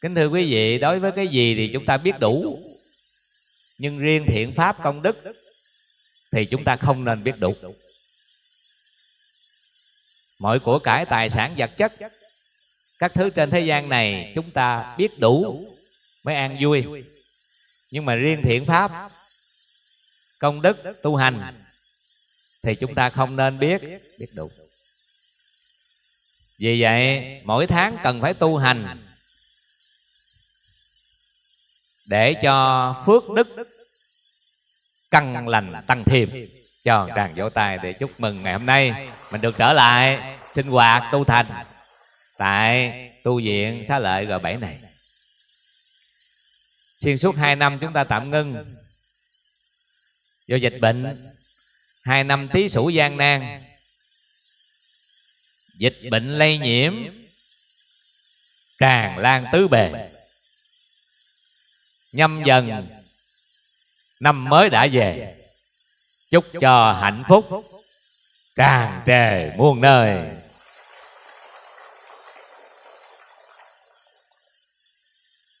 kính thưa quý vị đối với cái gì thì chúng ta biết đủ nhưng riêng thiện pháp công đức thì chúng ta không nên biết đủ mọi của cải tài sản vật chất các thứ trên thế gian này chúng ta biết đủ mới an vui nhưng mà riêng thiện pháp công đức tu hành thì chúng ta không nên biết biết đủ vì vậy mỗi tháng cần phải tu hành để cho phước đức căng lành tăng thêm cho tràng vỗ tay để chúc mừng ngày hôm nay mình được trở lại sinh hoạt tu thành tại tu viện xá lợi g 7 này xuyên suốt 2 năm chúng ta tạm ngưng do dịch bệnh hai năm tí sủ gian nan dịch bệnh lây nhiễm tràn lan tứ bề Nhâm dần Năm mới đã về Chúc cho hạnh phúc Tràn trề muôn nơi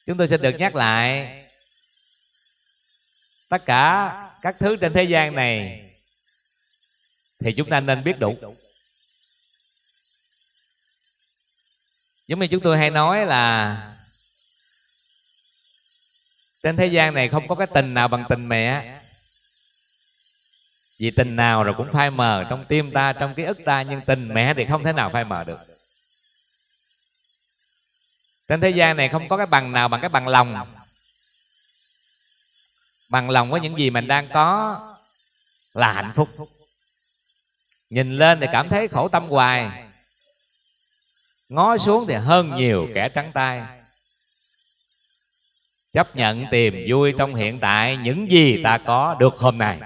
Chúng tôi xin được nhắc lại Tất cả các thứ trên thế gian này Thì chúng ta nên biết đủ Giống như chúng tôi hay nói là trên thế gian này không có cái tình nào bằng tình mẹ vì tình nào rồi cũng phai mờ trong tim ta trong ký ức ta nhưng tình mẹ thì không thể nào phai mờ được trên thế gian này không có cái bằng nào bằng cái bằng lòng bằng lòng với những gì mình đang có là hạnh phúc nhìn lên thì cảm thấy khổ tâm hoài ngó xuống thì hơn nhiều kẻ trắng tay chấp nhận tìm vui trong hiện tại những gì ta có được hôm nay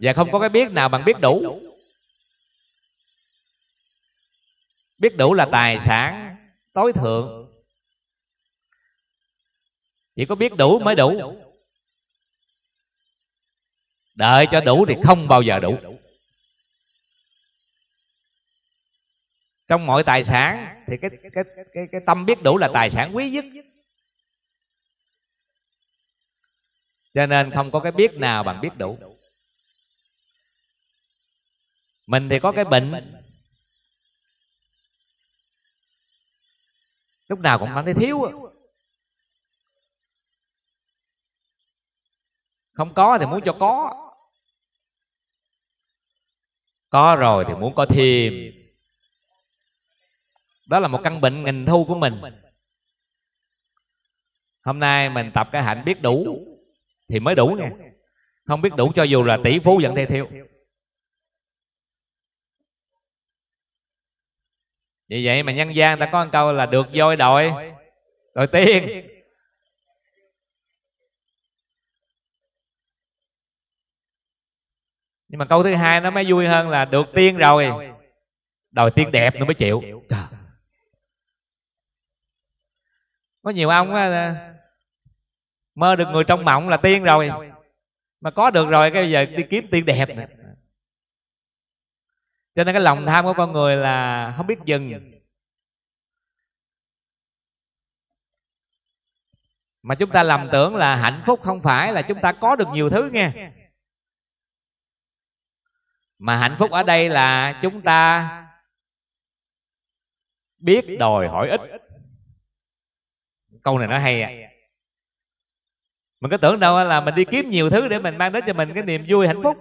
và không có cái biết nào bằng biết đủ biết đủ là tài sản tối thượng chỉ có biết đủ mới đủ đợi cho đủ thì không bao giờ đủ trong mọi tài sản thì cái cái cái cái, tâm biết đủ là tài sản quý nhất cho nên không có cái biết nào bằng biết đủ mình thì có cái bệnh lúc nào cũng cảm thấy thiếu không có thì muốn cho có có rồi thì muốn có thêm đó là một căn bệnh nghìn thu của mình hôm nay mình tập cái hạnh biết đủ thì mới đủ nè không biết đủ cho dù là tỷ phú vẫn thay thiêu vì vậy mà nhân gian ta có một câu là được voi đội đội tiên nhưng mà câu thứ hai nó mới vui hơn là được tiên rồi đòi tiên đẹp nó mới chịu Trời. có nhiều ông á, mơ được người trong mộng là tiên rồi mà có được rồi cái bây giờ đi kiếm tiên đẹp nữa cho nên cái lòng tham của con người là không biết dừng mà chúng ta lầm tưởng là hạnh phúc không phải là chúng ta có được nhiều thứ nghe mà hạnh phúc ở đây là chúng ta biết đòi hỏi ít câu này nó hay à mình cứ tưởng đâu là mình đi kiếm nhiều thứ để mình mang đến cho mình cái niềm vui hạnh phúc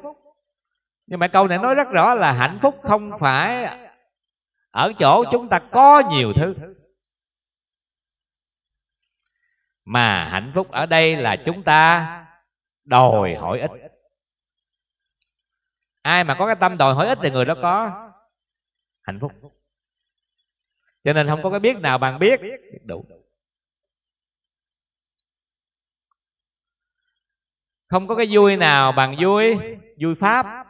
nhưng mà câu này nói rất rõ là hạnh phúc không phải ở chỗ chúng ta có nhiều thứ mà hạnh phúc ở đây là chúng ta đòi hỏi ít ai mà có cái tâm đòi hỏi ít thì người đó có hạnh phúc cho nên không có cái biết nào bằng biết đủ không có cái vui nào bằng vui vui pháp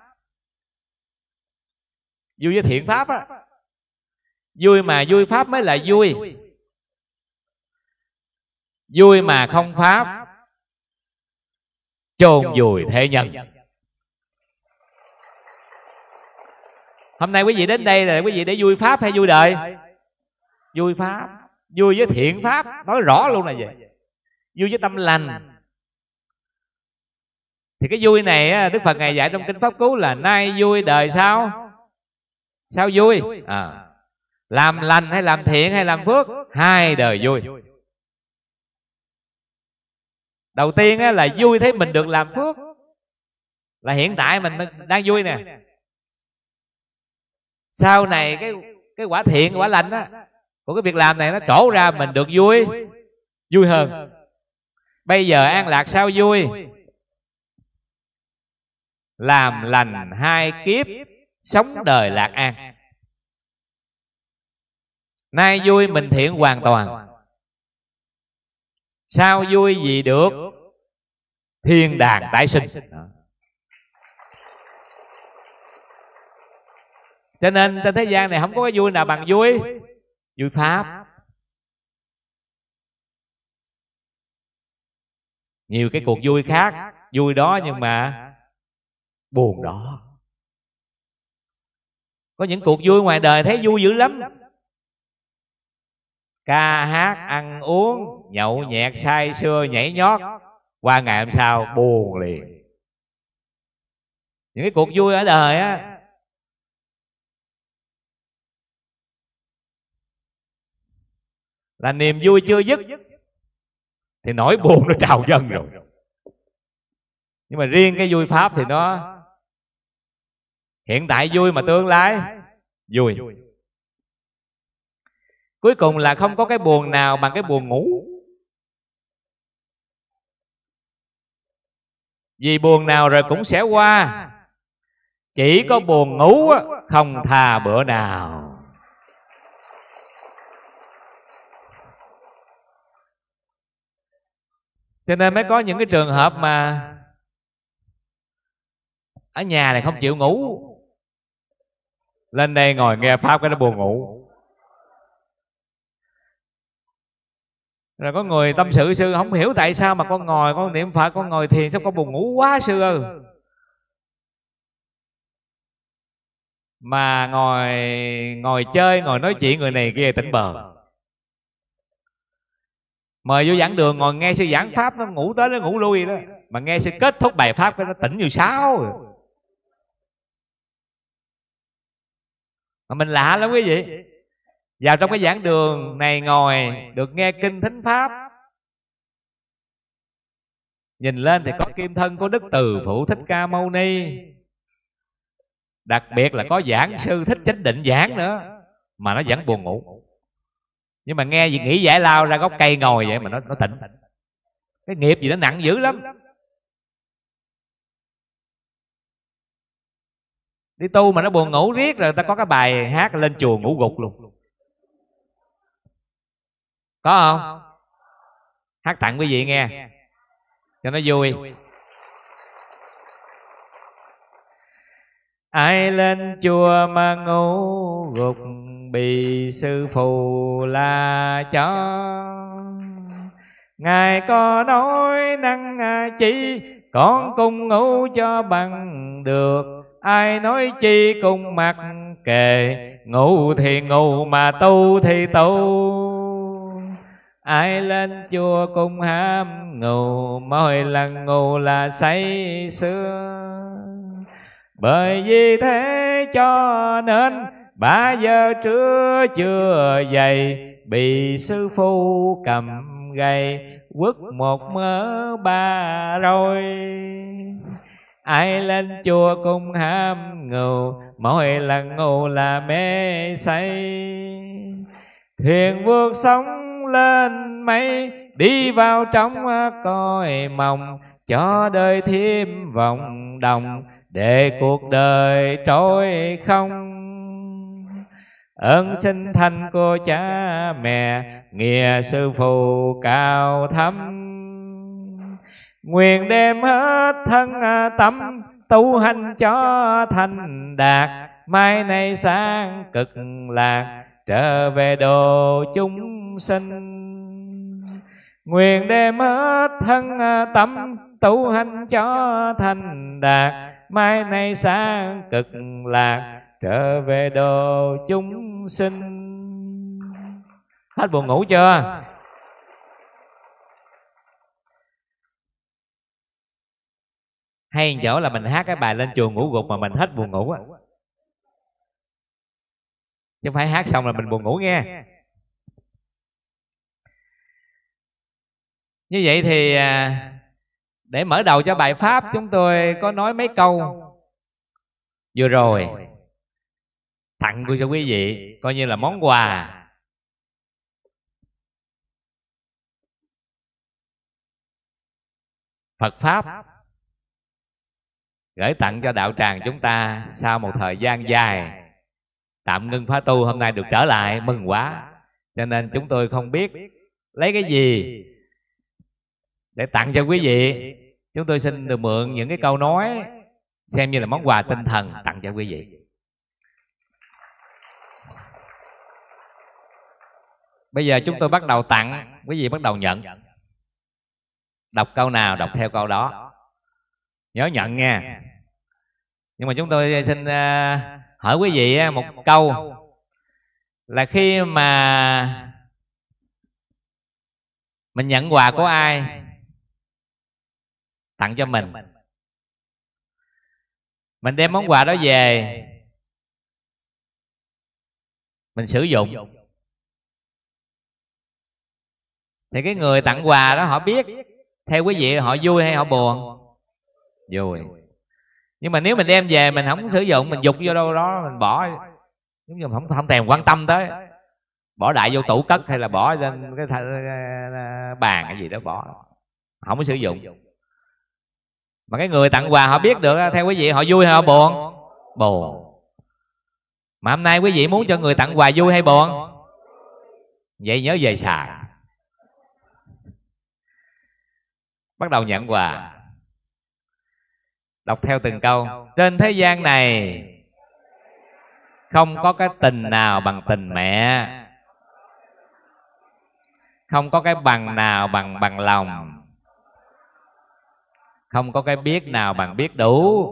vui với thiện pháp á vui mà vui pháp mới là vui vui mà không pháp chôn vùi thế nhân hôm nay quý vị đến đây là quý vị để vui pháp hay vui đời vui pháp vui với thiện pháp nói rõ luôn là vậy vui với tâm lành thì cái vui này đức phật ngày dạy trong kinh pháp cú là nay vui đời sau sao vui à, à. làm lành hay làm thiện hay làm phước hai đời vui đầu tiên là vui thấy mình được làm phước là hiện tại mình đang vui nè sau này cái cái quả thiện quả lành đó của cái việc làm này nó trổ ra mình được vui vui hơn bây giờ an lạc sao vui làm lành hai kiếp sống đời lạc an nay vui mình thiện hoàn toàn sao vui gì được thiên đàng tái sinh cho nên trên thế gian này không có cái vui nào bằng vui vui pháp nhiều cái cuộc vui khác vui đó nhưng mà buồn đó có những cuộc vui ngoài đời thấy vui dữ lắm ca hát ăn uống nhậu nhẹt say sưa nhảy nhót qua ngày hôm sau buồn liền những cái cuộc vui ở đời á là niềm vui chưa dứt thì nỗi buồn nó trào dâng rồi nhưng mà riêng cái vui pháp thì nó hiện tại vui mà tương lai vui cuối cùng là không có cái buồn nào bằng cái buồn ngủ vì buồn nào rồi cũng sẽ qua chỉ có buồn ngủ không thà bữa nào cho nên mới có những cái trường hợp mà ở nhà này không chịu ngủ lên đây ngồi nghe pháp cái nó buồn ngủ rồi có người tâm sự sư không hiểu tại sao mà con ngồi con niệm phật con ngồi thiền sao con buồn ngủ quá sư ơi mà ngồi ngồi chơi ngồi nói chuyện người này kia tỉnh bờ mời vô giảng đường ngồi nghe sư giảng pháp nó ngủ tới nó ngủ lui đó mà nghe sư kết thúc bài pháp cái nó tỉnh như sáo mà mình lạ lắm quý vị vào trong dạ, cái giảng dạ, đường dạ, này ngồi được nghe kinh thánh pháp nhìn lên thì có kim thân của đức từ phụ thích ca mâu ni đặc biệt là có giảng sư thích chánh định giảng nữa mà nó vẫn buồn ngủ nhưng mà nghe gì nghĩ giải lao ra gốc cây ngồi vậy mà nó nó tỉnh cái nghiệp gì nó nặng dữ lắm đi tu mà nó buồn ngủ riết rồi ta có cái bài hát lên chùa ngủ gục luôn có không hát tặng quý vị nghe cho nó vui ai lên chùa mà ngủ gục bị sư phụ là cho ngài có nói năng à, chỉ con cùng ngủ cho bằng được ai nói chi cùng mặt kề ngủ thì ngủ mà tu thì tu ai lên chùa cũng ham ngủ mỗi lần ngủ là say sưa bởi vì thế cho nên ba giờ trưa chưa dậy bị sư phụ cầm gầy quất một mớ ba rồi ai lên chùa cũng ham ngủ mỗi lần ngủ là mê say thuyền vượt sóng lên mây đi vào trong coi mộng cho đời thêm vòng đồng để cuộc đời trôi không ơn sinh thành cô cha mẹ nghĩa sư phụ cao thắm nguyện đem hết thân à, tâm tu hành cho thành đạt mai này sang cực lạc trở về đồ chúng sinh nguyện đem hết thân à, tâm tu hành cho thành đạt mai này sang cực lạc trở về đồ chúng sinh hết buồn ngủ chưa hay chỗ là mình hát cái bài lên chùa ngủ gục mà mình hết buồn ngủ á chứ phải hát xong là mình buồn ngủ nghe như vậy thì à, để mở đầu cho bài pháp chúng tôi có nói mấy câu vừa rồi tặng cho quý vị coi như là món quà phật pháp gửi tặng cho đạo tràng chúng ta sau một thời gian dài tạm ngưng phá tu hôm nay được trở lại mừng quá cho nên chúng tôi không biết lấy cái gì để tặng cho quý vị chúng tôi xin được mượn những cái câu nói xem như là món quà tinh thần tặng cho quý vị bây giờ chúng tôi bắt đầu tặng quý vị bắt đầu nhận đọc câu nào đọc theo câu đó nhớ nhận nha nhưng mà chúng tôi xin à, à, hỏi quý à, vị một câu là khi mà mình nhận quà của ai tặng cho mình mình đem món quà đó về mình sử dụng thì cái người tặng quà đó họ biết theo quý vị họ vui hay họ buồn vui nhưng mà nếu mình đem về mình không sử dụng mình dục vô đâu đó mình bỏ giống như không không thèm quan tâm tới bỏ đại vô tủ cất hay là bỏ lên cái th- bàn cái gì đó bỏ không có sử dụng mà cái người tặng quà họ biết được theo quý vị họ vui hay họ buồn buồn mà hôm nay quý vị muốn cho người tặng quà vui hay buồn vậy nhớ về xài bắt đầu nhận quà đọc theo từng câu trên thế gian này không có cái tình nào bằng tình mẹ không có cái bằng nào bằng bằng lòng không có cái biết nào bằng biết đủ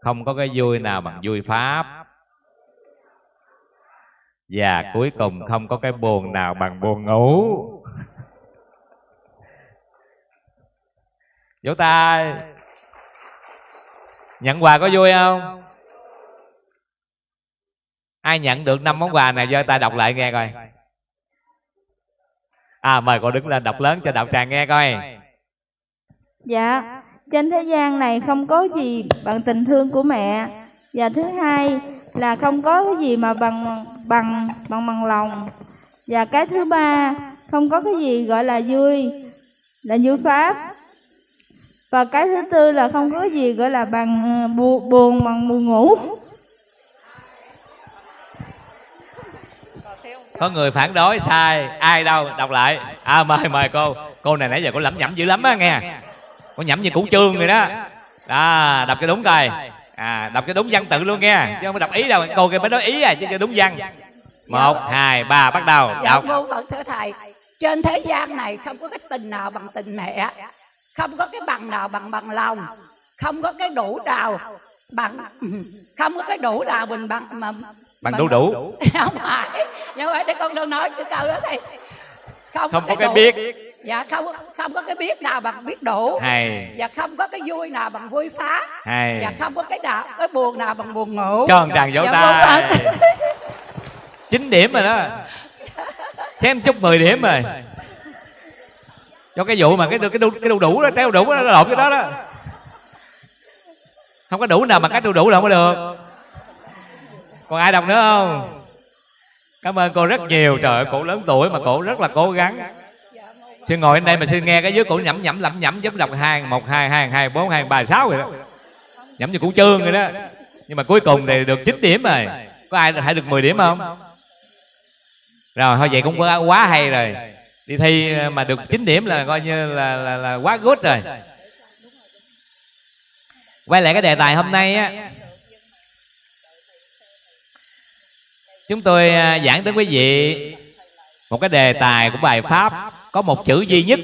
không có cái vui nào bằng vui pháp và cuối cùng không có cái buồn nào bằng buồn ngủ vỗ tay nhận quà có vui không ai nhận được năm món quà này do ta đọc lại nghe coi à mời cô đứng lên đọc lớn cho đạo tràng nghe coi dạ trên thế gian này không có gì bằng tình thương của mẹ và thứ hai là không có cái gì mà bằng bằng bằng bằng lòng và cái thứ ba không có cái gì gọi là vui là như pháp và cái thứ tư là không có gì gọi là bằng ờ, buồn buồn bằng buồn ngủ có người phản đối sai ai đâu đọc lại à mời mời cô cô này nãy giờ cô lẩm nhẩm dữ lắm á nghe cô nhẩm như củ trương rồi đó đó đọc cái đúng coi à đọc cái đúng văn tự luôn nghe chứ không có đọc ý đâu cô kia mới nói ý à chứ cho đúng văn một hai ba bắt đầu dạ, đọc vô thưa thầy trên thế gian này không có cái tình nào bằng tình mẹ không có cái bằng nào bằng bằng lòng không có cái đủ đào bằng không có cái đủ đào mình bằng mà bằng đủ đủ không phải nhưng mà để con đâu nói cái câu đó thì không, không có cái, cái biết dạ không không có cái biết nào bằng biết đủ hay dạ không có cái vui nào bằng vui phá hay dạ không có cái đạo cái buồn nào bằng buồn ngủ cho tràn vỗ dạ, tay chín điểm rồi đó xem chút 10 điểm rồi cho cái vụ mà cái cái đu, cái đu đủ đó treo đủ đó, nó lộn cái đó đó không có đủ nào mà cái đu đủ là không có được còn ai đồng nữa không cảm ơn cô rất nhiều trời ơi cổ lớn tuổi mà cổ rất là cố gắng xin ngồi ở đây mà xin nghe cái dưới cổ nhẩm nhẩm lẩm nhẩm giống đọc hai một hai hai hai bốn hai ba sáu rồi đó nhẩm như củ chương rồi đó nhưng mà cuối cùng thì được 9 điểm rồi có ai hãy được 10 điểm không rồi thôi vậy cũng quá, quá hay rồi đi thi ờ, mà được 9 điểm là coi như là là, là quá good rồi quay lại cái đề tài hôm nay á chúng tôi ờ, giảng tới quý vị một cái đề tài của bài pháp có một chữ duy nhất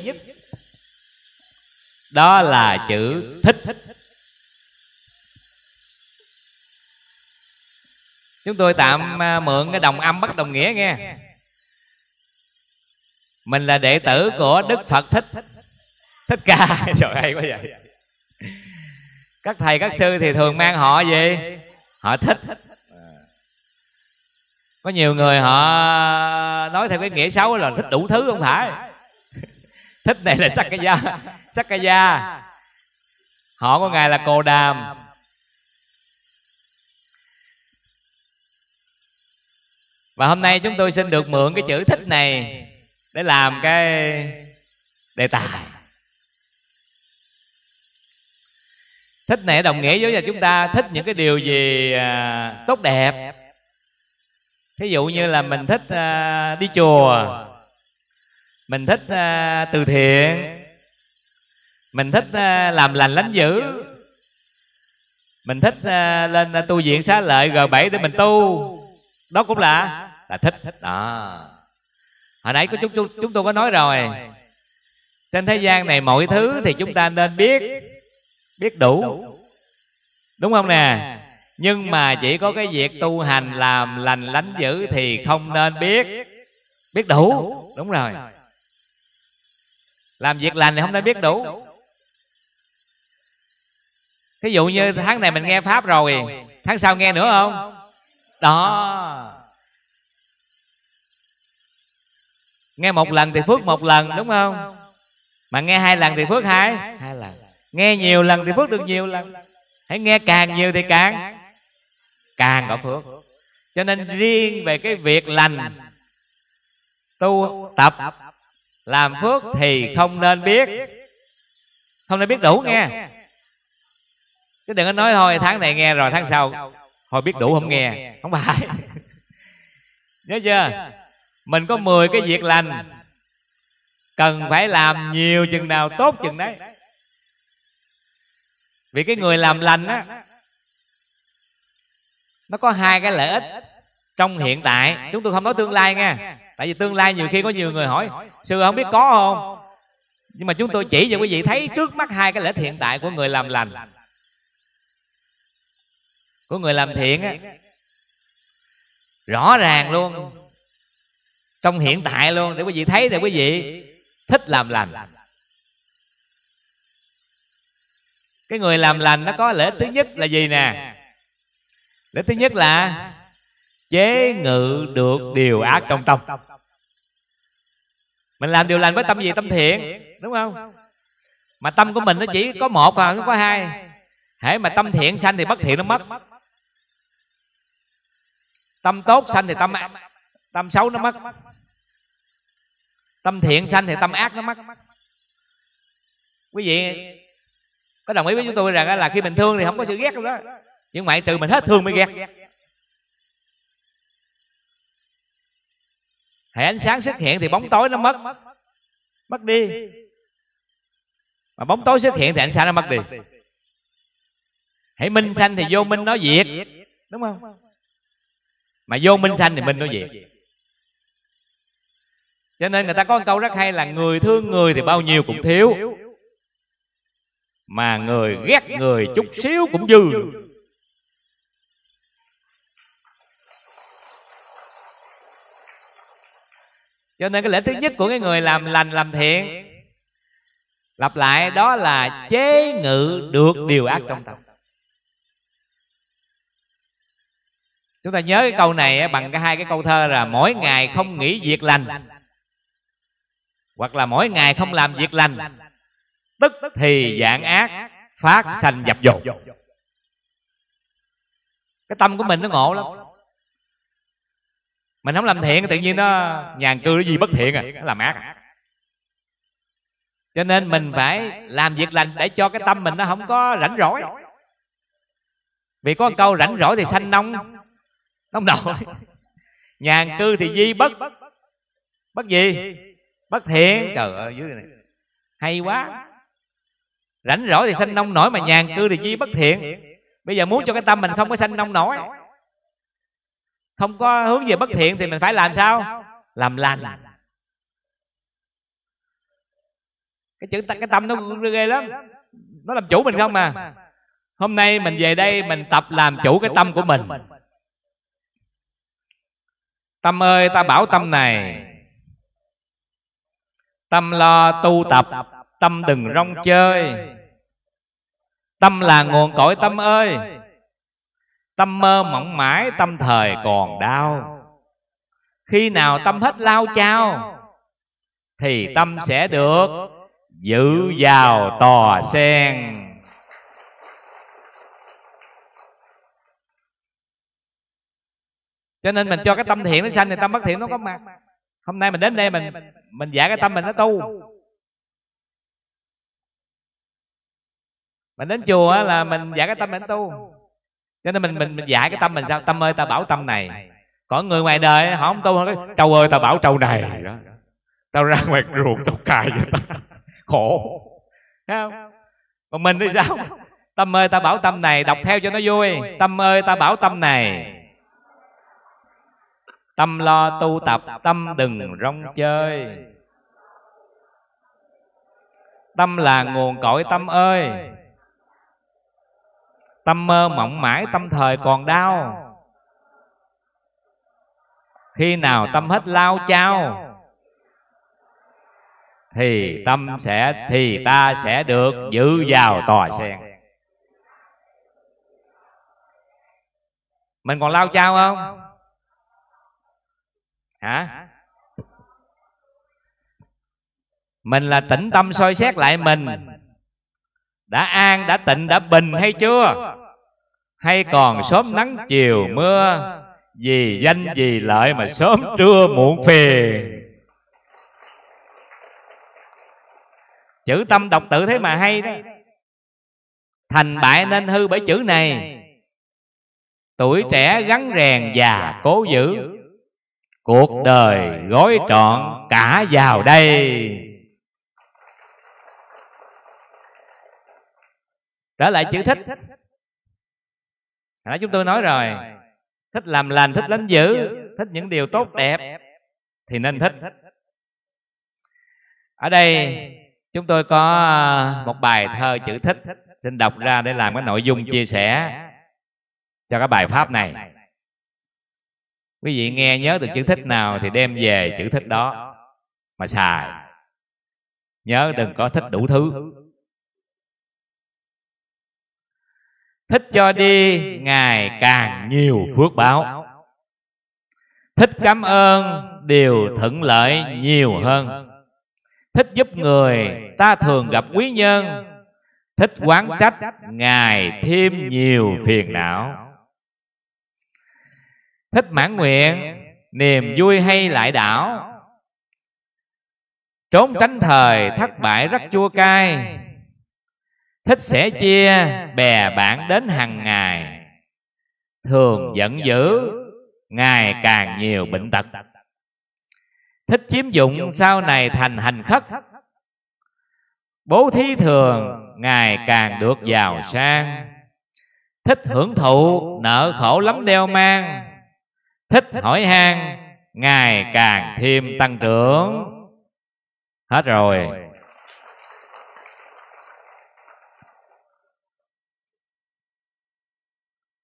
đó là chữ thích chúng tôi tạm ờ, mượn cái đồng âm bất đồng nghĩa nghe mình là đệ tử của đức phật thích thích ca trời hay quá vậy các thầy các sư thì thường mang họ gì họ thích có nhiều người họ nói theo cái nghĩa xấu là thích đủ thứ không phải thích này là sắc cái da sắc cái da họ của ngài là cồ đàm và hôm nay chúng tôi xin được mượn cái chữ thích này để làm dạ. cái đề tài thích nể đồng nghĩa với là chúng ta thích những cái điều gì à, à, tốt đẹp thí dụ như là mình thích à, đi chùa mình thích từ thiện mình thích làm lành lánh dữ mình thích lên tu viện xá lợi g 7 để mình tu đó cũng là là thích đó hồi nãy có chúng chúng chúng tôi có nói rồi trên thế gian này mọi thứ thì chúng ta nên biết biết đủ đúng không nè nhưng mà chỉ có cái việc tu hành làm lành lánh dữ thì không nên biết biết đủ đúng rồi làm việc lành thì không nên biết đủ thí dụ như tháng này mình nghe pháp rồi tháng sau nghe nữa không đó nghe một lần thì phước một, lần, đúng không? mà nghe hai lần thì phước hai hai lần nghe nhiều lần thì phước được nhiều lần hãy nghe càng nhiều thì càng càng có phước cho nên riêng về cái việc lành tu tập làm phước thì không nên biết không nên biết đủ nghe chứ đừng có nói thôi tháng này nghe rồi tháng sau thôi biết đủ không nghe không phải nhớ chưa mình có 10 cái việc lành cần phải làm nhiều chừng nào tốt chừng đấy vì cái người làm lành á nó có hai cái lợi ích trong hiện tại chúng tôi không nói tương lai nha tại vì tương lai nhiều khi có nhiều người hỏi sư không biết có không nhưng mà chúng tôi chỉ cho quý vị thấy trước mắt hai cái lợi ích hiện tại của người làm lành của người làm thiện á rõ ràng luôn trong hiện tại luôn để quý vị thấy để quý vị thích làm lành cái người làm lành nó có lễ thứ nhất là gì nè lễ thứ nhất là chế ngự được điều ác trong tâm mình làm điều lành với tâm gì tâm thiện đúng không mà tâm của mình nó chỉ có một à nó có hai hễ mà tâm thiện sanh thì bất thiện nó mất tâm tốt sanh thì tâm tâm xấu nó mất tâm thiện sanh thì tâm ác nó mất quý vị có đồng ý với chúng tôi rằng là khi mình thương thì không có sự ghét đâu đó nhưng ngoại trừ mình hết thương mới ghét hệ ánh sáng xuất hiện thì bóng tối nó mất mất đi mà bóng tối xuất hiện thì ánh sáng nó mất đi hãy minh sanh thì vô minh nó diệt đúng không mà vô minh sanh thì minh nó diệt cho nên người ta có một câu rất hay là người thương người thì bao nhiêu cũng thiếu mà người ghét người chút xíu cũng dư cho nên cái lễ thứ nhất của cái người làm lành làm thiện lặp lại đó là chế ngự được điều ác trong tâm chúng ta nhớ cái câu này bằng cái hai cái câu thơ là mỗi ngày không nghĩ việc lành hoặc là mỗi ngày không làm việc lành tức thì dạng ác phát sanh dập dồn cái tâm của mình nó ngộ lắm mình không làm thiện tự nhiên nó nhàn cư cái gì bất thiện à nó làm ác à. cho nên mình phải làm việc lành để cho cái tâm mình nó không có rảnh rỗi vì có câu rảnh rỗi thì sanh nông nông nổi nhàn cư thì di bất bất gì bất thiện trời ơi dưới này hay quá rảnh rỗi thì sanh nông nổi mà nhàn cư thì di bất thiện bây giờ muốn cho cái tâm mình không có sanh nông nổi không có hướng về bất thiện thì mình phải làm sao làm lành cái chữ cái tâm nó ghê lắm nó làm chủ mình không mà hôm nay mình về đây mình tập làm chủ cái tâm của mình tâm ơi ta bảo tâm này Tâm lo tu tập Tâm đừng rong chơi Tâm là nguồn cội tâm ơi Tâm mơ mộng mãi Tâm thời còn đau Khi nào tâm hết lao chao Thì tâm sẽ được Giữ vào tòa sen Cho nên mình cho cái tâm thiện nó sanh Thì tâm bất thiện nó có mặt hôm nay mình đến đây mình mình dạ cái tâm mình nó tu mình đến chùa là mình dạ cái tâm mình tu cho nên mình mình mình dạ cái tâm mình sao tâm ơi ta bảo tâm này còn người ngoài đời họ không tu họ trâu ơi ta bảo trâu này đó tao ra ngoài ruộng tao cài cho tao khổ Thấy không còn mình thì sao tâm ơi ta bảo tâm này đọc theo cho nó vui tâm ơi ta bảo tâm này tâm lo tu tập tâm đừng rong chơi tâm là nguồn cội tâm ơi tâm mơ mộng mãi tâm thời còn đau khi nào tâm hết lao chao thì tâm sẽ thì ta sẽ được giữ vào tòa sen mình còn lao chao không hả mình là tĩnh tâm soi xét lại mình đã an đã tịnh đã bình hay chưa hay còn sớm nắng chiều mưa vì danh vì lợi mà sớm trưa muộn phiền chữ tâm đọc tự thế mà hay đó thành bại nên hư bởi chữ này tuổi trẻ gắn rèn già cố giữ cuộc đời gói trọn cả vào đây trở lại chữ thích đó chúng tôi nói rồi thích làm lành thích lánh dữ thích những điều tốt đẹp thì nên thích ở đây chúng tôi có ờ, một bài thơ chữ thích xin đọc ra để làm cái nội dung chia sẻ cho cái bài pháp này quý vị nghe nhớ được chữ thích nào thì đem về chữ thích đó mà xài nhớ đừng có thích đủ thứ thích cho đi ngày càng nhiều phước báo thích cảm ơn điều thuận lợi nhiều hơn thích giúp người ta thường gặp quý nhân thích quán trách ngài thêm nhiều phiền não thích mãn nguyện niềm vui hay lại đảo trốn tránh thời thất bại rất chua cay thích sẻ chia bè bạn đến hàng ngày thường giận dữ ngày càng nhiều bệnh tật thích chiếm dụng sau này thành hành khất bố thí thường ngày càng được giàu sang thích hưởng thụ nợ khổ lắm đeo mang thích hỏi han ngày càng thêm tăng trưởng hết rồi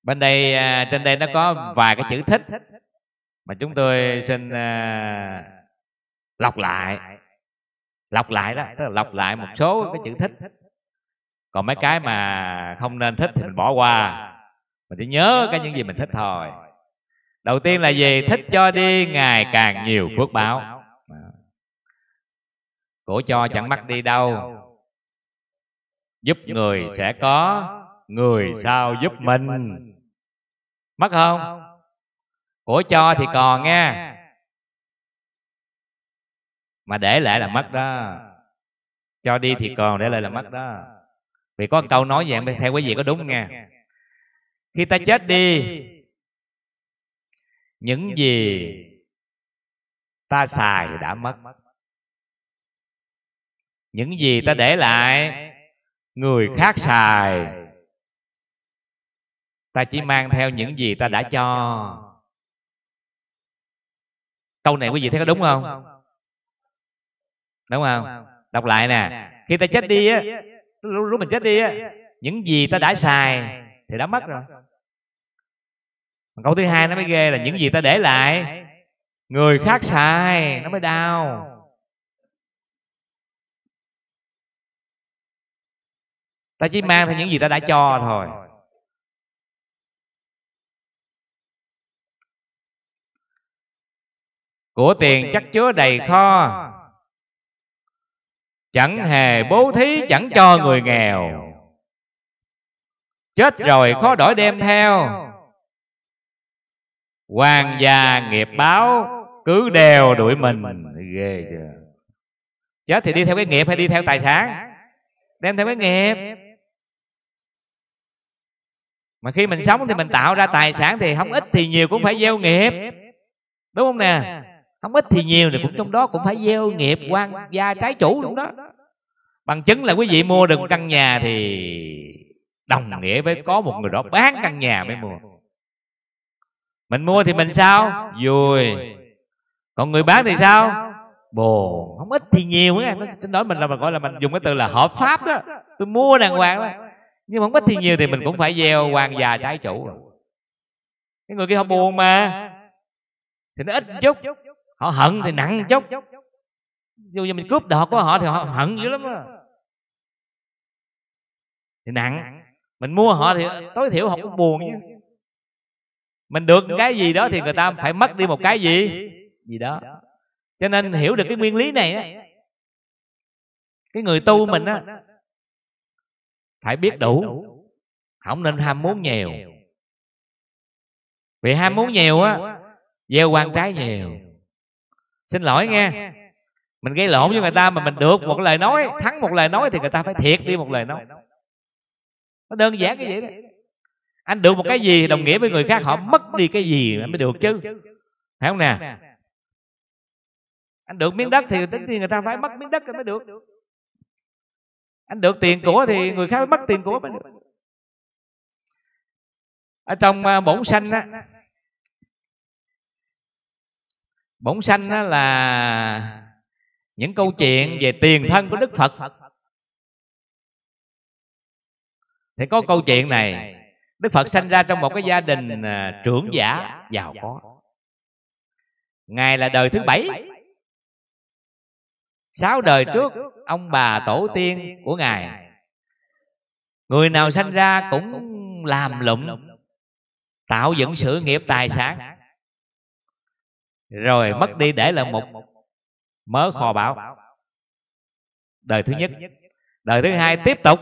bên đây à, trên đây nó có vài cái chữ thích mà chúng tôi xin à, lọc lại lọc lại đó tức là lọc lại một số cái chữ thích còn mấy cái mà không nên thích thì mình bỏ qua mình chỉ nhớ cái những gì mình thích thôi đầu tiên là gì thích cho đi ngày càng nhiều phước báo cổ cho chẳng mắc đi đâu giúp người sẽ có người sao giúp mình mất không cổ cho thì còn nghe mà để lại là mất đó cho đi thì còn để lại là mất đó vì có câu nói vậy theo quý vị có đúng nghe khi ta chết đi những gì ta xài đã mất những gì ta để lại người khác xài ta chỉ mang theo những gì ta đã cho câu này quý vị thấy có đúng không đúng không đọc lại nè khi ta chết đi á lúc mình chết đi á những gì ta đã xài thì đã mất rồi câu thứ hai nó mới ghê là những gì ta để lại người khác xài nó mới đau ta chỉ mang theo những gì ta đã cho thôi của tiền chắc chứa đầy kho chẳng hề bố thí chẳng cho người nghèo chết rồi khó đổi đem theo Hoàng gia nghiệp báo Cứ đều đuổi mình Ghê chưa Chết thì đi theo cái nghiệp hay đi theo tài sản Đem theo cái nghiệp Mà khi mình sống thì mình tạo ra tài sản Thì không ít thì nhiều cũng phải gieo nghiệp Đúng không nè Không ít thì nhiều thì cũng trong đó cũng phải gieo nghiệp quan gia trái chủ đúng đó Bằng chứng là quý vị mua được căn nhà thì Đồng nghĩa với có một người đó bán căn nhà mới mua mình mua thì mình sao vui còn người bán thì sao buồn không ít thì nhiều á xin nói mình là mình gọi là mình dùng cái từ là hợp pháp đó tôi mua đàng hoàng đó nhưng mà không ít thì nhiều thì mình cũng phải gieo hoàng già trái chủ cái người kia họ buồn mà thì nó ít chút họ hận thì nặng chút dù giờ mình cướp đồ của họ thì họ hận dữ lắm đó. thì nặng mình mua họ thì tối thiểu họ cũng buồn chứ mình được cái gì đó thì người ta phải mất đi một cái gì gì đó cho nên hiểu được cái nguyên lý này á cái người tu mình á phải biết đủ không nên ham muốn nhiều vì ham muốn nhiều á gieo quan trái nhiều xin lỗi nghe mình gây lộn với người ta mà mình được một lời nói thắng một lời nói thì người ta phải thiệt đi một lời nói nó đơn giản cái vậy đó anh được một cái gì đồng nghĩa với người khác họ mất đi cái gì mới được chứ thấy không nè anh được miếng đất thì tính thì người ta phải mất miếng đất mới được anh được tiền của thì người khác mất tiền của mới được ở trong à, à, bổn sanh á bổn sanh á là những câu chuyện về tiền thân của đức phật thì có câu chuyện này đức phật sanh ra trong một cái gia đình à, à, trưởng giả giàu có ngài là đời thứ bảy sáu đời trước ông bà tổ tiên của ngài người nào sanh ra cũng làm lụng tạo dựng sự nghiệp tài sản rồi mất đi để là một mớ kho bảo, đời thứ nhất đời thứ hai tiếp tục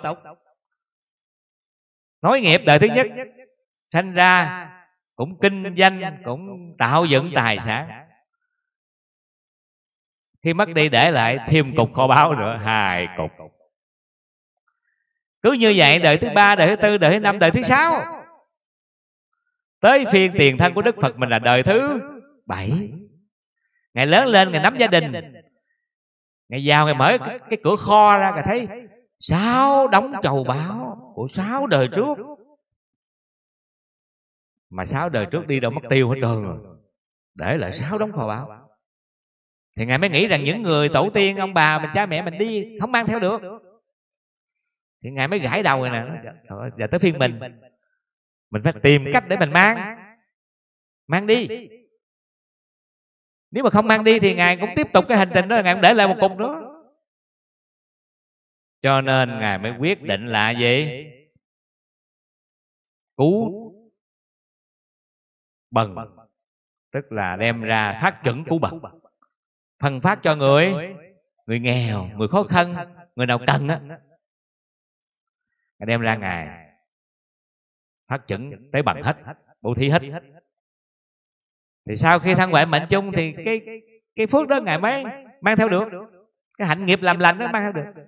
nói nghiệp đời thứ nhất sanh ra cũng kinh doanh cũng tạo dựng tài sản khi mất đi để lại thêm cục kho báu nữa hai cục cứ như vậy đời thứ ba đời thứ tư đời thứ năm đời thứ sáu tới phiên tiền thân của đức phật mình là đời thứ bảy ngày lớn lên ngày nắm gia đình ngày giàu ngày mở cái cửa kho ra ngày thấy sáu đóng chầu báo của sáu đời trước mà sáu đời trước đi đâu mất tiêu hết trơn rồi để lại sáu đóng chầu báo thì ngài mới nghĩ rằng những người tổ tiên ông bà mình cha mẹ mình đi không mang theo được thì ngài mới gãi đầu rồi nè giờ tới phiên mình mình phải tìm cách để mình mang mang đi nếu mà không mang đi thì ngài cũng tiếp tục cái hành trình đó ngài cũng để lại một cục nữa cho nên ngài mới quyết định là gì cứu bần tức là đem ra phát chuẩn cứu bần, phân phát cho người người nghèo người khó khăn người nào cần á đem ra ngài phát chuẩn tới bằng hết bố thí hết thì sau khi thăng huệ mệnh chung thì cái cái phước đó ngài mới mang theo được cái hạnh nghiệp làm lành nó mang theo được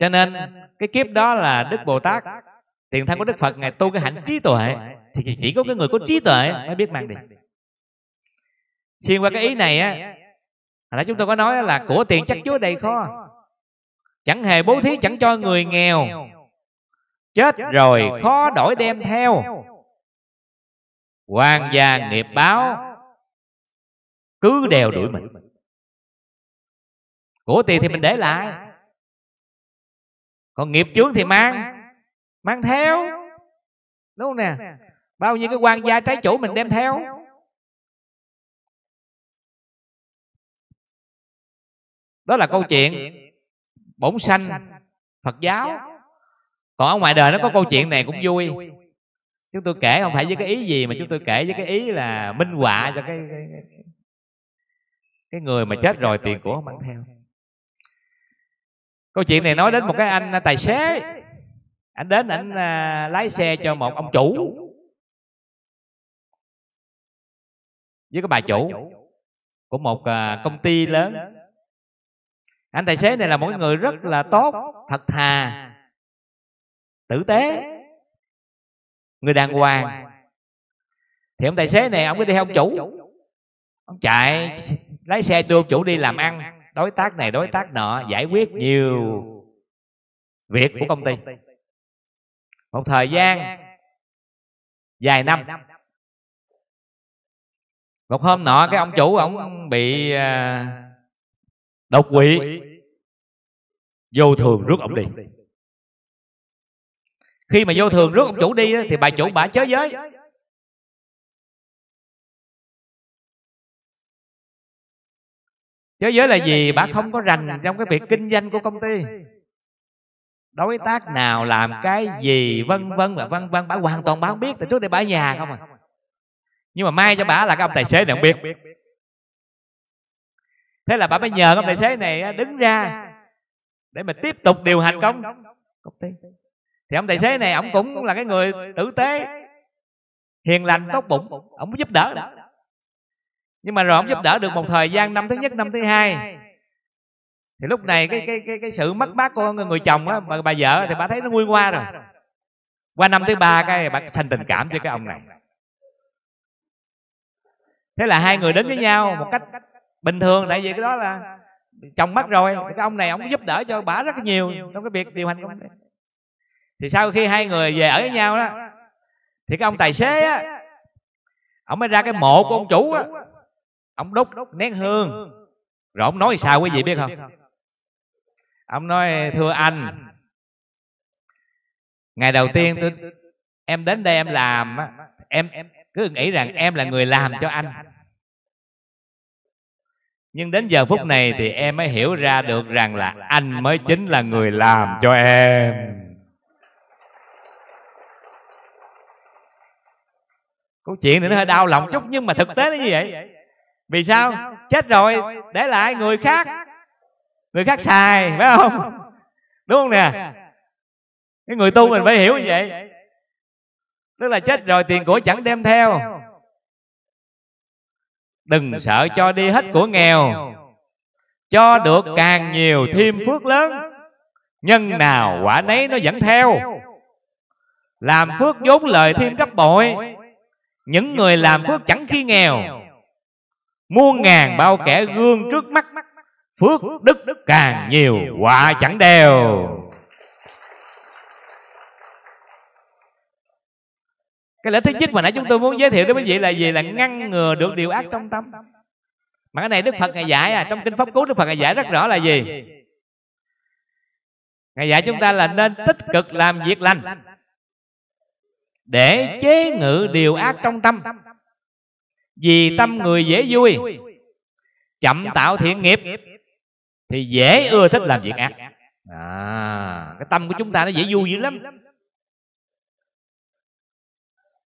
cho nên cái kiếp đó là đức bồ tát tiền thân của đức phật ngài tu cái hạnh trí tuệ thì chỉ có cái người có trí tuệ mới biết mang đi xuyên qua cái ý này á hồi nãy chúng tôi có nói là của tiền chắc chứa đầy kho chẳng hề bố thí chẳng cho người nghèo chết rồi khó đổi đem theo hoàng gia nghiệp báo cứ đều đuổi mình của tiền thì mình để lại còn nghiệp chướng thì mang mang theo đúng không nè bao nhiêu cái quan gia trái chủ mình đem theo đó là câu chuyện bổn sanh phật giáo còn ở ngoài đời nó có câu chuyện này cũng vui chúng tôi kể không phải với cái ý gì mà chúng tôi kể với cái ý là minh họa cho cái cái, người mà chết rồi tiền của không mang theo câu chuyện này nói đến một cái anh tài xế anh đến anh à, lái xe cho một ông chủ với cái bà chủ của một à, công ty lớn anh tài xế này là một người rất là tốt thật thà tử tế người đàng hoàng thì ông tài xế này ông cứ đi theo ông chủ ông chạy lái xe đưa ông chủ đi làm ăn đối tác này đối tác nọ giải quyết nhiều việc của công ty một thời gian dài năm một hôm nọ cái ông chủ ông bị à, à, đột quỵ vô thường rước ông đi khi mà vô thường rước ông chủ đi thì bà chủ bả chớ giới Giới giới là gì? Bà không có rành trong cái việc kinh doanh của công ty Đối tác nào làm cái gì vân vân và vân vân Bà hoàn toàn bà không biết Từ trước đây bà ở nhà không à Nhưng mà may cho bà là cái ông tài xế này không biết Thế là bà mới nhờ ông tài xế này đứng ra Để mà tiếp tục điều hành công công ty Thì ông tài xế này ông cũng là cái người tử tế Hiền lành tốt bụng Ông giúp đỡ nhưng mà rồi không giúp đỡ được một thời gian năm thứ nhất năm thứ hai thì lúc này cái cái cái, cái sự mất mát của người chồng á mà bà vợ thì bà thấy nó nguôi qua rồi qua năm thứ ba cái bà sanh tình cảm cho cái ông này thế là hai người đến với nhau một cách bình thường tại vì cái đó là chồng mất rồi cái ông này ông giúp đỡ cho bà rất nhiều trong cái việc điều hành công ty thì sau khi hai người về ở với nhau đó thì cái ông tài xế á ông mới ra cái mộ của ông chủ á ông đốt, đốt nén hương rồi ông nói sao quý vị biết không ông nói thưa anh ngày đầu tiên tôi em đến đây em làm em cứ nghĩ rằng em là người làm cho anh nhưng đến giờ phút này thì em mới hiểu ra được rằng là anh mới chính là người làm cho em câu chuyện thì nó hơi đau lòng chút nhưng mà thực tế nó như vậy vì sao chết rồi để lại người khác người khác xài phải không đúng không nè cái người tu mình phải hiểu như vậy tức là chết rồi tiền của chẳng đem theo đừng sợ cho đi hết của nghèo cho được càng nhiều thêm phước lớn nhân nào quả nấy nó vẫn theo làm phước vốn lời thêm gấp bội những người làm phước chẳng khi nghèo muôn ngàn bao kẻ gương trước mắt phước đức càng nhiều quả chẳng đều cái lợi thứ nhất mà nãy chúng tôi muốn giới thiệu đến quý vị là gì là ngăn ngừa được điều ác trong tâm mà cái này đức phật ngày dạy à trong à, kinh pháp cú đức phật ngày dạy rất rõ là gì ngày dạy chúng ta là nên tích cực làm việc lành để chế ngự điều ác trong tâm vì tâm người dễ vui Chậm tạo thiện nghiệp Thì dễ ưa thích làm việc ác à, Cái tâm của chúng ta nó dễ vui dữ lắm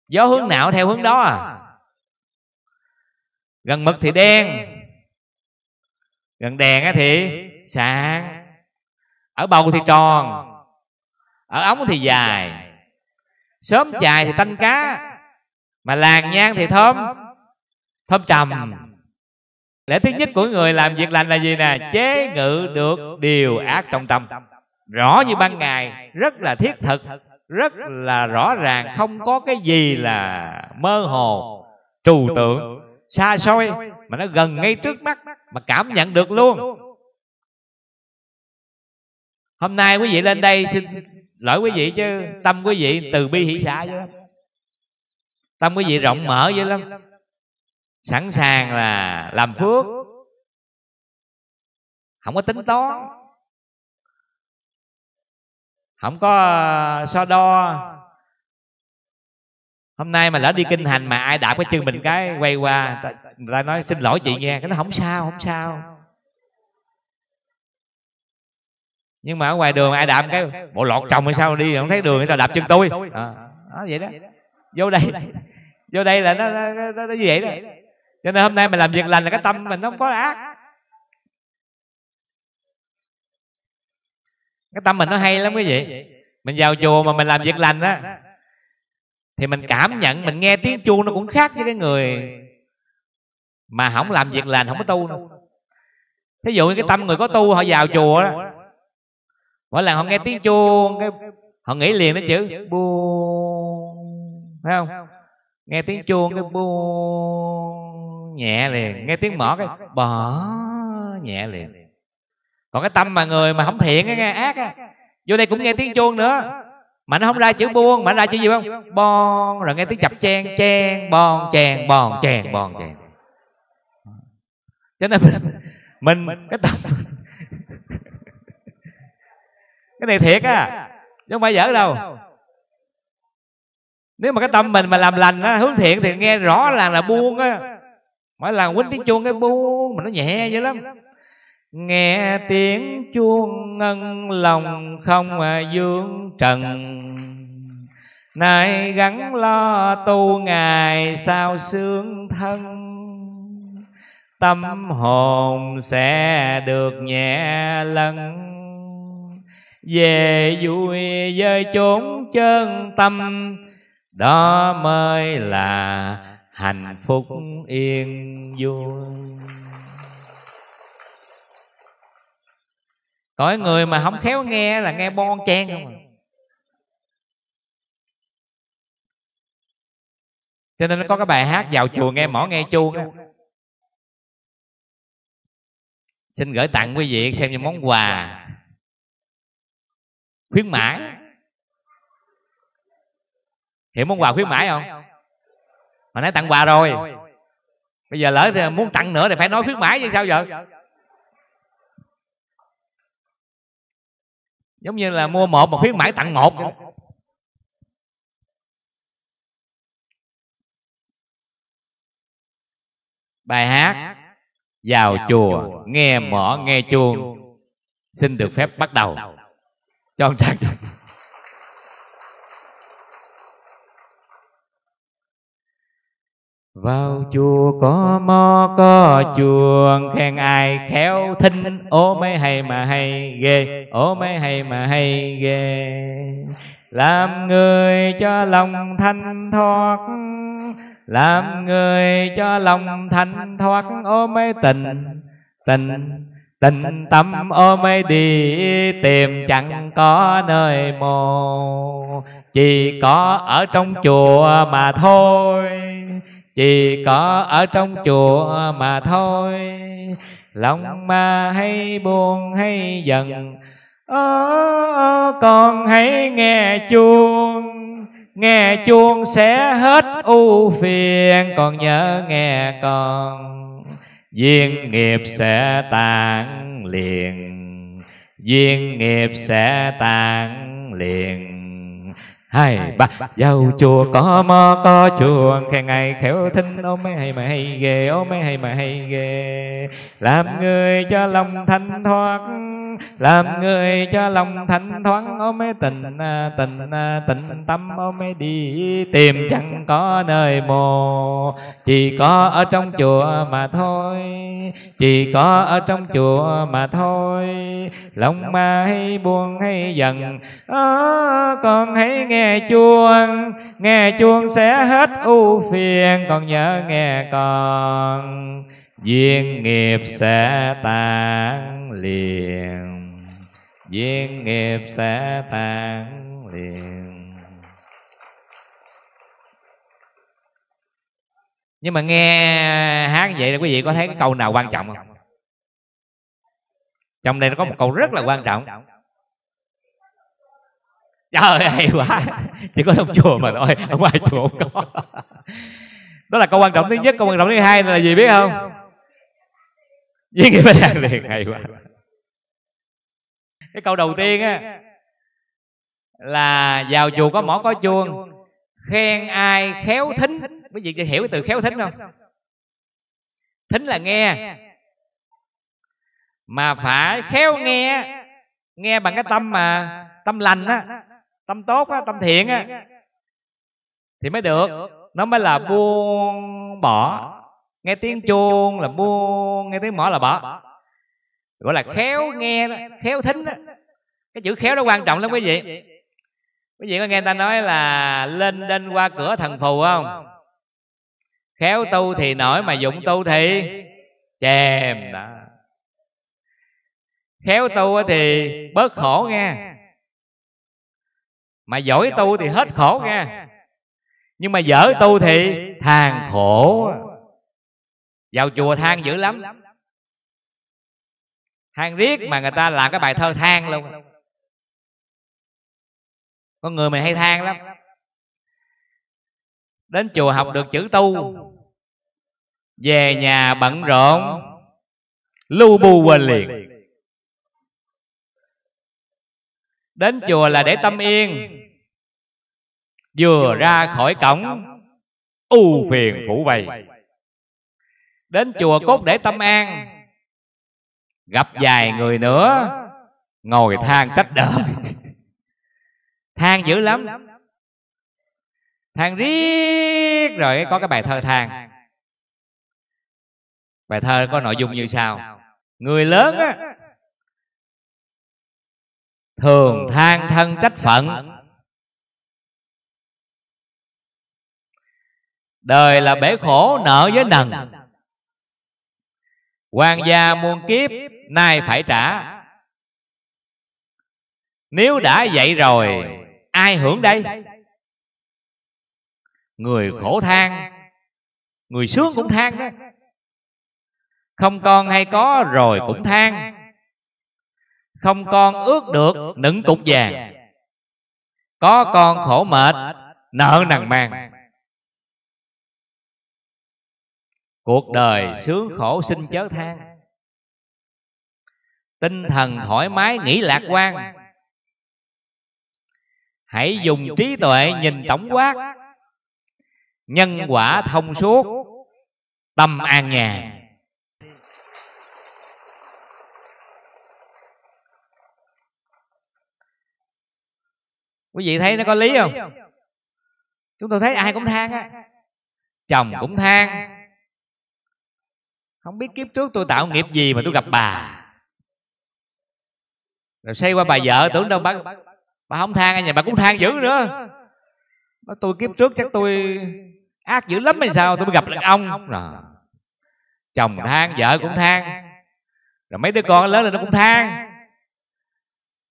Gió hướng nào theo à? hướng đó à Gần mực thì đen Gần đèn thì sáng Ở bầu thì tròn Ở ống thì dài Sớm chài thì tanh cá Mà làng nhang thì thơm thâm trầm lẽ thứ nhất của người làm việc lành là gì nè chế ngự được điều ác trong tâm rõ như ban ngày rất là thiết thực rất là rõ ràng không có cái gì là mơ hồ trừu tượng xa xôi mà nó gần ngay trước mắt mà cảm nhận được luôn hôm nay quý vị lên đây xin lỗi quý vị chứ tâm quý vị từ bi hỷ xã chứ tâm quý vị rộng mở vậy lắm sẵn sàng là làm phước không có tính toán không có so đo hôm nay mà lỡ đi kinh hành mà ai đạp cái chân mình cái quay qua người ta nói xin lỗi chị nha cái nó không sao không sao nhưng mà ở ngoài đường ai đạp cái bộ lọt chồng hay sao đi không thấy đường hay sao đạp chân tôi à, vậy đó vô đây vô đây là nó nó, nó, nó, nó vậy đó cho nên hôm nay mình làm việc lành là cái tâm mình không có ác cái tâm mình nó hay lắm quý vị mình vào chùa mà mình làm việc lành á thì mình cảm nhận mình nghe tiếng chuông nó cũng khác với cái người mà không làm việc lành không có tu nữa. thí dụ như cái tâm người có tu họ vào chùa đó mỗi lần họ nghe tiếng chuông cái họ nghĩ liền tới chữ buông phải không nghe tiếng chuông cái buông nhẹ liền nghe tiếng mỏ cái bỏ nhẹ liền còn cái tâm mà người mà không thiện nghe ác á vô đây cũng nghe tiếng chuông nữa mà nó không ra chữ buông mà nó ra chữ gì không bon rồi nghe tiếng chập chen chen bon chèn bon chèn bon chèn cho nên mình, mình cái tâm cái này thiệt á chứ không phải dở đâu nếu mà cái tâm mình mà làm lành á hướng thiện thì nghe rõ là là buông á mỗi lần quýnh tiếng chuông cái bu mà nó nhẹ vậy lắm nghe tiếng chuông ngân lòng không mà à dương trần nay gắn lo tu ngày sao xương thân tâm hồn sẽ được nhẹ lần về vui với chốn chân tâm đó mới là hạnh phúc yên vui Cõi người mà không khéo nghe là nghe bon chen à? không à Cho nên nó có cái bài hát vào chùa nghe mỏ nghe chuông Xin gửi tặng quý vị xem như món quà khuyến mãi Hiểu món quà khuyến mãi không? mà nãy tặng quà rồi bây giờ lỡ thì muốn tặng nữa thì phải nói khuyến mãi như sao giờ giống như là mua một mà khuyến mãi tặng một bài hát vào chùa nghe mỏ nghe chuông xin được phép bắt đầu cho ông trang vào chùa có mo có chuồng khen ai khéo thinh ô mấy hay mà hay ghê ô mấy hay mà hay ghê làm người cho lòng thanh thoát làm người cho lòng thanh thoát ô mấy tình tình tình tâm ô mấy đi tìm chẳng có nơi mồ chỉ có ở trong chùa mà thôi chỉ có ở trong chùa mà thôi lòng ma hay buồn hay giận ơ con hãy nghe chuông nghe chuông sẽ hết ưu phiền còn nhớ nghe con duyên nghiệp sẽ tan liền duyên nghiệp sẽ tan liền hai ba vào chùa có mo có chùa khen ngày khéo thinh ôm mấy hay mà hay ghê ôm mấy hay mà hay ghê làm người cho lòng thanh thoát làm người cho lòng thanh thoáng ôm mê tình à, tình à, tình tâm ôm mê đi tìm chẳng có nơi mồ chỉ có ở trong chùa mà thôi chỉ có ở trong chùa mà thôi lòng ma hay buông hay giận à, con hãy nghe chuông nghe chuông sẽ hết ưu phiền còn nhớ nghe con duyên nghiệp sẽ tàn liền Duyên nghiệp sẽ tan liền Nhưng mà nghe hát vậy là quý vị có thấy cái câu nào quan trọng không? Trong đây nó có một câu rất là quan trọng Trời hay quá Chỉ có trong chùa mà thôi Ở ngoài chùa không có Đó là câu quan trọng thứ nhất Câu quan trọng thứ hai là gì biết không Duyên nghiệp sẽ tan liền hay quá cái câu đầu tiên á là à, vào chùa có mỏ có chuông khen ai khéo thính quý vị hiểu cái từ khéo thính không thính là nghe mà phải khéo nghe nghe bằng cái tâm mà tâm lành á tâm tốt á tâm thiện á thì mới được nó mới là buông bỏ nghe tiếng chuông là buông nghe tiếng mỏ là bỏ gọi là khéo nghe khéo thính đó. cái chữ khéo đó quan trọng lắm quý vị quý vị có nghe ta nói là lên đên qua cửa thần phù không khéo tu thì nổi mà dụng tu thì chèm đó khéo tu thì bớt khổ nghe mà giỏi tu thì hết khổ nghe nhưng mà dở tu thì than khổ à. vào chùa than dữ lắm hang riết mà người ta làm cái bài thơ than luôn con người mình hay than lắm đến chùa học được chữ tu về nhà bận rộn lưu bu quên liền đến chùa là để tâm yên vừa ra khỏi cổng u phiền phủ vầy đến chùa cốt để tâm an gặp vài người nữa ngồi than trách đời than dữ lắm than riết rồi có cái bài thơ than bài thơ có nội dung như sau người lớn á thường than thân trách phận đời là bể khổ nợ với nần Hoàng gia muôn kiếp nay phải trả Nếu đã vậy rồi Ai hưởng đây Người khổ than Người sướng cũng than đó Không con hay có rồi cũng than Không con ước được nựng cục vàng Có con khổ mệt Nợ nằng mang cuộc đời sướng khổ sinh chớ than tinh thần thoải mái nghĩ lạc quan hãy dùng trí tuệ nhìn tổng quát nhân quả thông suốt tâm an nhàn quý vị thấy nó có lý không chúng tôi thấy ai cũng than á chồng cũng than không biết kiếp trước tôi tạo nghiệp gì mà tôi gặp bà rồi xây qua bà vợ tưởng đâu bà bà không than ở nhà bà cũng than dữ nữa bà tôi kiếp trước chắc tôi ác dữ lắm hay sao tôi mới gặp được ông rồi chồng than vợ cũng than rồi mấy đứa con lớn lên nó cũng than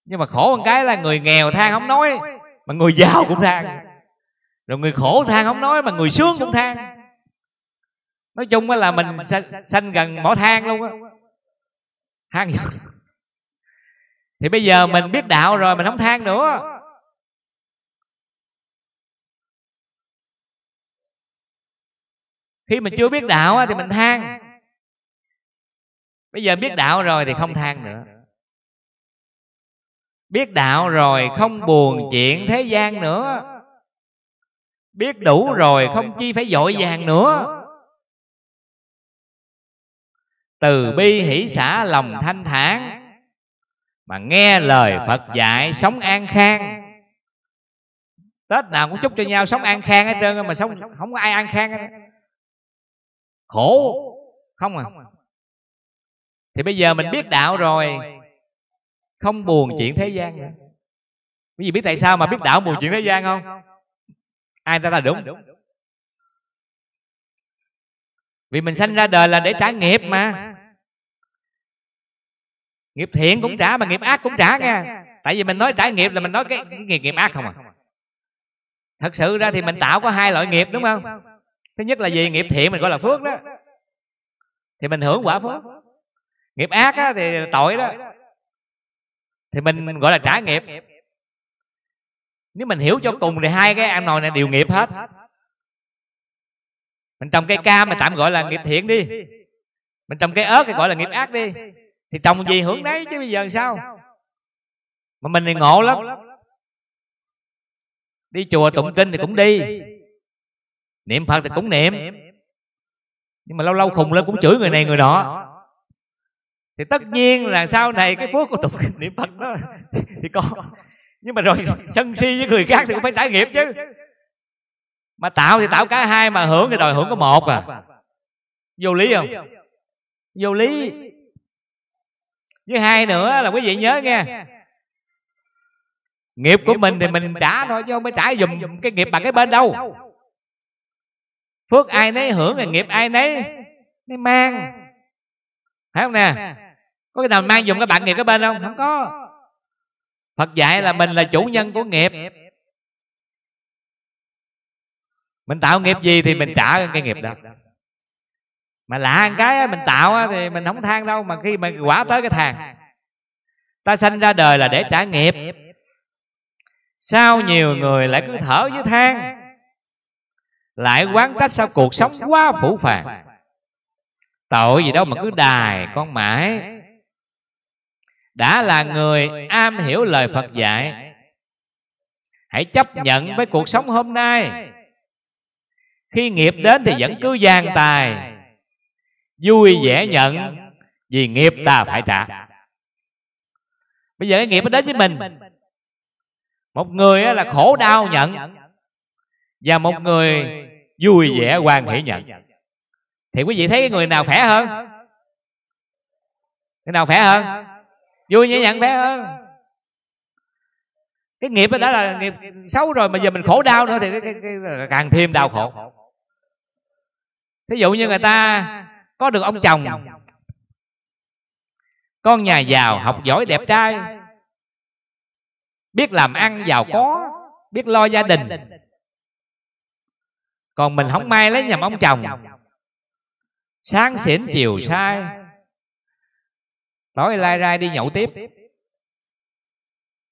nhưng mà khổ một cái là người nghèo than không nói mà người giàu cũng than rồi người khổ than không nói mà người sướng cũng than nói chung là mình sanh gần mỏ than luôn á than thì bây giờ mình biết đạo rồi mình không than nữa khi mình chưa biết đạo thì mình than bây giờ biết đạo rồi thì không than nữa biết đạo rồi không buồn chuyện thế gian nữa biết đủ rồi không chi phải dội vàng nữa từ bi hỷ xả lòng thanh thản mà nghe lời phật dạy sống an khang tết nào cũng chúc cho nhau sống an khang hết trơn mà sống không có ai an khang hết khổ không à thì bây giờ mình biết đạo rồi không buồn chuyện thế gian nữa bởi vì biết tại sao mà biết đạo buồn chuyện thế gian không ai ta là đúng vì mình sanh ra đời là để trả nghiệp mà nghiệp thiện cũng trả mà nghiệp ác cũng trả nha tại vì mình nói trả nghiệp là mình nói cái, cái nghiệp nghiệp ác không à thật sự ra thì mình tạo có hai loại nghiệp đúng không thứ nhất là gì nghiệp thiện mình gọi là phước đó thì mình hưởng quả phước nghiệp ác á, thì tội đó thì mình mình gọi là trả nghiệp nếu mình hiểu cho cùng thì hai cái ăn nồi này đều nghiệp hết mình trồng cây cam mình tạm gọi là nghiệp thiện đi mình trồng cây ớt thì gọi là nghiệp ác đi thì trồng gì hướng đấy chứ bây giờ sao mà mình thì ngộ lắm đi chùa tụng kinh thì cũng đi niệm phật thì cũng niệm nhưng mà lâu lâu khùng lên cũng chửi người này người nọ thì tất nhiên là sau này cái phước của tụng kinh niệm phật đó thì có nhưng mà rồi sân si với người khác thì cũng phải trải nghiệm chứ mà tạo thì tạo cả hai mà hưởng thì đòi hưởng có một à. à vô lý không vô lý với hai nữa là quý vị nhớ nghe nghiệp của mình thì mình trả thôi chứ không phải trả dùm cái nghiệp bằng cái bên đâu phước ai nấy hưởng là nghiệp ai nấy nấy mang thấy không nè có cái nào mang dùm cái bạn nghiệp cái bên không không có phật dạy là mình là chủ nhân của nghiệp mình tạo nghiệp gì thì mình trả cái nghiệp đó mà lạ một cái mình tạo thì mình không than đâu mà khi mà quả tới cái than ta sanh ra đời là để trả nghiệp sao nhiều người lại cứ thở với than lại quán trách sao cuộc sống quá phủ phàng tội gì đâu mà cứ đài con mãi đã là người am hiểu lời phật dạy hãy chấp nhận với cuộc sống hôm nay khi nghiệp đến thì vẫn cứ gian tài vui vẻ nhận vì nghiệp ta phải trả bây giờ cái nghiệp nó đến với mình một người là khổ đau nhận và một người vui vẻ quan hỷ nhận thì quý vị thấy cái người nào khỏe hơn cái nào khỏe hơn vui vẻ nhận khỏe hơn cái nghiệp đó đã là nghiệp xấu rồi mà giờ mình khổ đau nữa thì càng thêm đau khổ thí dụ như người ta có được ông chồng con nhà giàu học giỏi đẹp trai biết làm ăn giàu có biết lo gia đình còn mình không may lấy nhầm ông chồng sáng xỉn chiều sai tối lai rai đi nhậu tiếp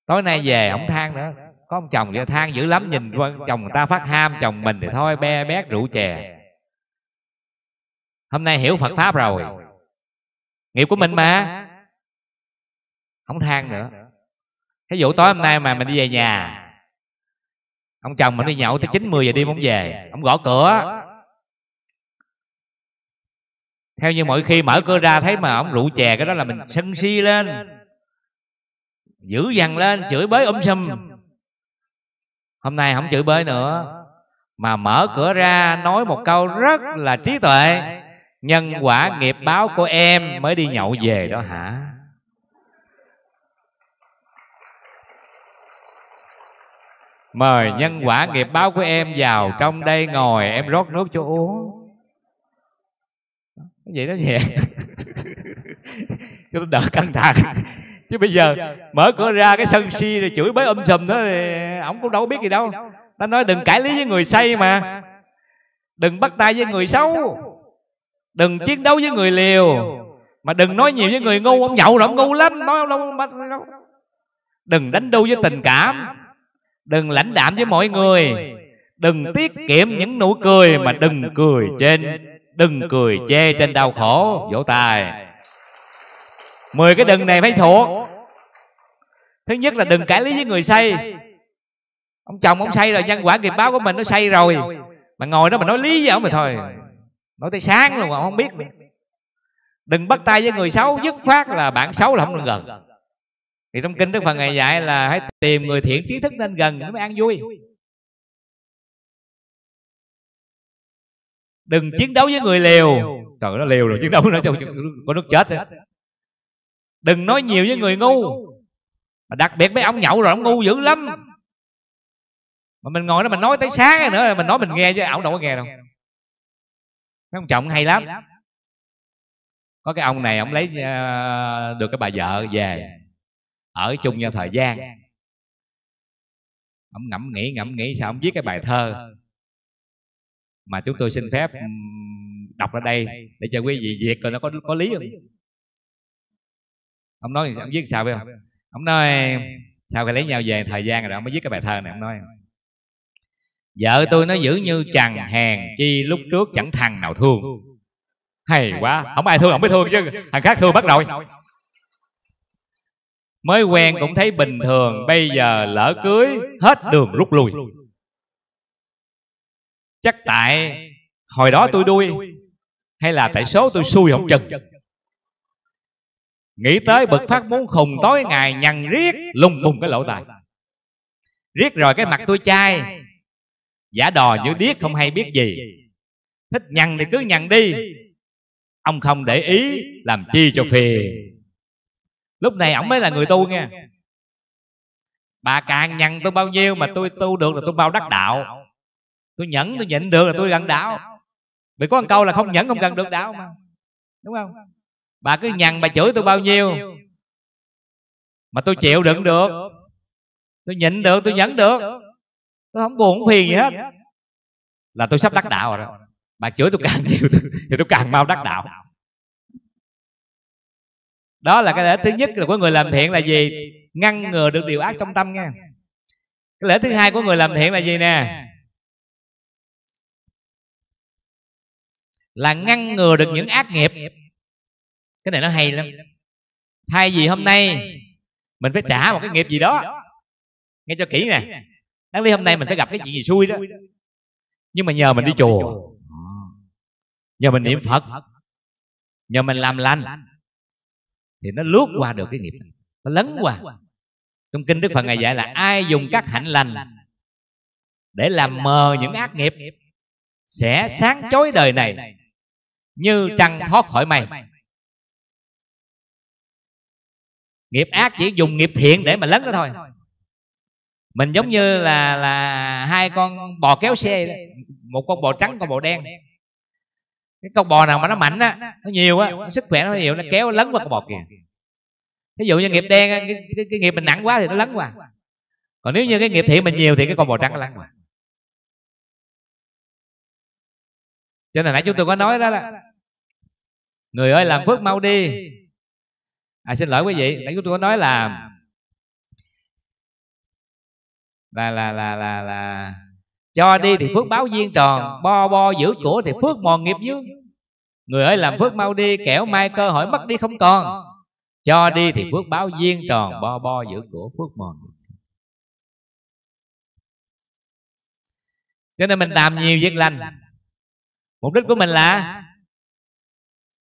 tối nay về ông than nữa có ông chồng thì than dữ lắm nhìn chồng người ta phát ham chồng mình thì thôi be bét rượu chè hôm nay hiểu phật pháp rồi nghiệp của mình mà không than nữa thí dụ tối hôm nay mà mình đi về nhà ông chồng mình đi nhậu tới chín mười giờ đêm ông về ông gõ cửa theo như mỗi khi mở cửa ra thấy mà ông rượu chè cái đó là mình sân si lên dữ dằn lên chửi bới um sùm hôm nay không chửi bới nữa mà mở cửa ra nói một câu rất là trí tuệ Nhân quả nghiệp báo của em mới đi nhậu về đó hả Mời nhân quả nghiệp báo của em vào trong đây ngồi Em rót nước cho uống Vậy đó nhẹ Cho nó đỡ căng thẳng Chứ bây giờ mở cửa ra cái sân si rồi chửi bới âm sùm đó thì ông cũng đâu biết gì đâu Ta nói đừng cãi lý với người say mà Đừng bắt tay với người xấu đừng chiến đấu với người liều mà đừng nói nhiều với người ngu ông nhậu là ông ngu lắm nói ông đừng đánh đu với tình cảm đừng lãnh đạm với mọi người đừng tiết kiệm những nụ cười mà đừng cười trên đừng cười chê trên đau khổ vỗ tài mười cái đừng này phải thuộc thứ nhất là đừng cãi lý với người say ông chồng ông say rồi nhân quả nghiệp báo của mình nó say rồi mà ngồi đó mà nói lý với ông mà thôi nói tới sáng luôn mà không biết nữa. đừng bắt tay với người xấu dứt khoát là bạn xấu là không gần thì trong kinh đức phật ngày dạy là hãy tìm người thiện trí thức nên gần mới an vui đừng chiến đấu với người liều trời nó liều rồi chiến đấu nó trong có nước chết thôi đừng nói nhiều với người ngu mà đặc biệt mấy ông nhậu rồi ông ngu dữ lắm mà mình ngồi đó mình nói tới sáng nữa mình nói mình nghe chứ ổng đâu có nghe đâu mấy ông chồng hay lắm có cái ông này ông lấy ờ, được cái bà vợ về ở chung nhau thời gian ông ngẫm nghĩ ngẫm nghĩ sao ông viết cái bài thơ mà chúng tôi xin phép đọc ra đây để cho quý vị duyệt coi nó có có lý không ông nói ông viết sao phải không ông nói sao phải lấy nhau về thời gian rồi ông mới viết cái bài thơ này ông nói Vợ tôi nó giữ như chằng hàng chi lúc trước chẳng thằng nào thương Hay quá, không ai thương, không biết thương chứ Thằng khác thương bắt rồi Mới quen cũng thấy bình thường Bây giờ lỡ cưới hết đường rút lui Chắc tại hồi đó tôi đuôi Hay là tại số tôi xui không chừng Nghĩ tới bực phát muốn khùng tối ngày nhằn riết Lung bùng cái lỗ tài, Riết rồi cái mặt tôi chai giả đò như điếc không hay biết gì thích nhằn thì cứ nhằn đi ông không để ý làm chi cho phiền lúc này ổng mới là người tu nha bà càng nhằn tôi bao nhiêu mà tôi tu được là tôi bao đắc đạo tôi nhẫn tôi nhịn được là tôi gần đạo vì có một câu là không nhẫn không gần được đạo mà đúng không bà cứ nhằn bà chửi tôi bao nhiêu mà tôi chịu đựng được tôi nhịn được tôi nhẫn được tôi không buồn không phiền gì hết là tôi sắp đắc đạo rồi bà chửi tôi càng nhiều thì tôi càng mau đắc đạo đó là cái lễ thứ nhất là của người làm thiện là gì ngăn ngừa được điều ác trong tâm nha cái lễ thứ hai của người làm thiện là gì nè là ngăn ngừa được những ác nghiệp cái này nó hay lắm thay vì hôm nay mình phải trả một cái nghiệp gì đó nghe cho kỹ nè đáng lý hôm nay mình phải gặp cái chuyện gì xui đó nhưng mà nhờ mình đi chùa nhờ mình niệm phật nhờ mình làm lành thì nó lướt qua được cái nghiệp này nó lấn qua trong kinh đức phật ngày dạy là ai dùng các hạnh lành để làm mờ những ác nghiệp sẽ sáng chói đời này như trăng thoát khỏi mây nghiệp ác chỉ dùng nghiệp thiện để mà lấn đó thôi mình giống như là là hai con bò kéo xe một con bò trắng con bò đen cái con bò nào mà nó mạnh á nó nhiều á sức khỏe nó nhiều nó kéo lấn qua con bò kìa ví dụ như nghiệp đen cái, cái, cái nghiệp mình nặng quá thì nó lấn qua còn nếu như cái nghiệp thiện mình nhiều thì cái con bò trắng nó lấn qua cho nên nãy chúng tôi có nói đó là người ơi làm phước mau đi à xin lỗi quý vị nãy chúng tôi có nói là là là là là là cho đi thì phước báo viên tròn bo bo giữ của thì phước mòn nghiệp dướng người ơi làm phước mau đi kẻo mai cơ hội mất đi không còn cho đi thì phước báo viên tròn bo bo giữ của phước mòn cho nên mình làm nhiều việc lành mục đích của mình là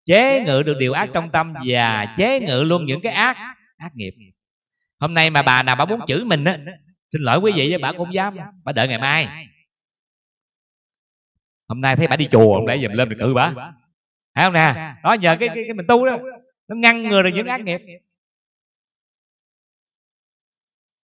chế ngự được điều ác trong tâm và chế ngự luôn những cái ác ác nghiệp hôm nay mà bà nào bà muốn chửi mình á xin lỗi quý vị với bà cũng không dám bà đợi ngày mai hôm nay thấy bà đi chùa ông để dùm lên được cự bà thấy không nè đó nhờ cái, cái, cái mình tu đó nó ngăn ngừa được những ác nghiệp